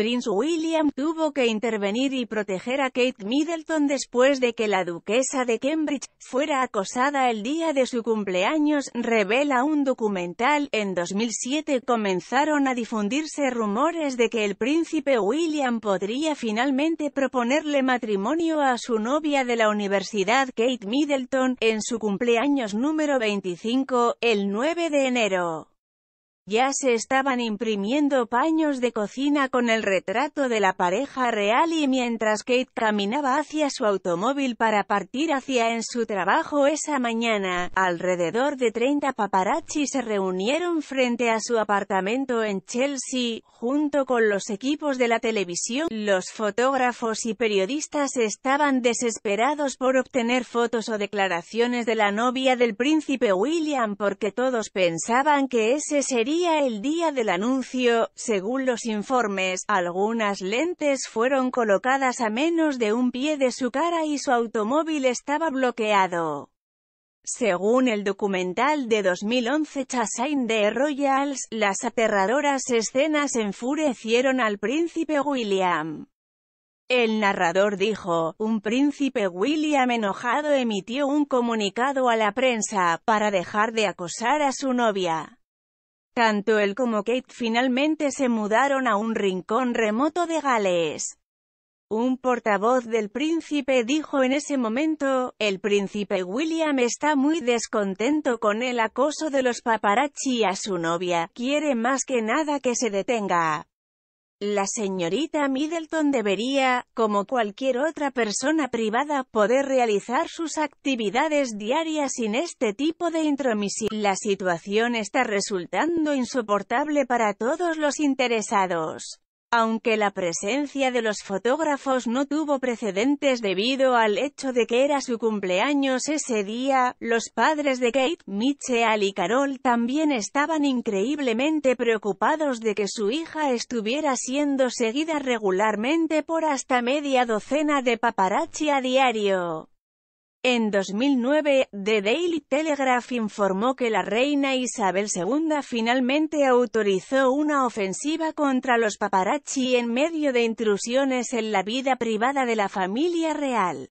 Prince William tuvo que intervenir y proteger a Kate Middleton después de que la duquesa de Cambridge fuera acosada el día de su cumpleaños, revela un documental. En 2007 comenzaron a difundirse rumores de que el príncipe William podría finalmente proponerle matrimonio a su novia de la universidad Kate Middleton en su cumpleaños número 25, el 9 de enero. Ya se estaban imprimiendo paños de cocina con el retrato de la pareja real y mientras Kate caminaba hacia su automóvil para partir hacia en su trabajo esa mañana, alrededor de 30 paparazzi se reunieron frente a su apartamento en Chelsea, junto con los equipos de la televisión, los fotógrafos y periodistas estaban desesperados por obtener fotos o declaraciones de la novia del príncipe William porque todos pensaban que ese sería el día del anuncio, según los informes, algunas lentes fueron colocadas a menos de un pie de su cara y su automóvil estaba bloqueado. Según el documental de 2011 Chassain de Royals, las aterradoras escenas enfurecieron al príncipe William. El narrador dijo, un príncipe William enojado emitió un comunicado a la prensa, para dejar de acosar a su novia. Tanto él como Kate finalmente se mudaron a un rincón remoto de Gales. Un portavoz del príncipe dijo en ese momento, el príncipe William está muy descontento con el acoso de los paparazzi a su novia, quiere más que nada que se detenga. La señorita Middleton debería, como cualquier otra persona privada, poder realizar sus actividades diarias sin este tipo de intromisión. La situación está resultando insoportable para todos los interesados aunque la presencia de los fotógrafos no tuvo precedentes debido al hecho de que era su cumpleaños ese día, los padres de Kate, Mitchell y Carol también estaban increíblemente preocupados de que su hija estuviera siendo seguida regularmente por hasta media docena de paparazzi a diario. En 2009, The Daily Telegraph informó que la reina Isabel II finalmente autorizó una ofensiva contra los paparazzi en medio de intrusiones en la vida privada de la familia real.